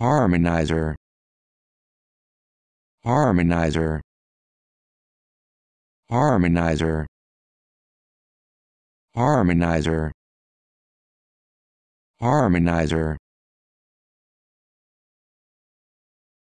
harmonizer harmonizer harmonizer harmonizer harmonizer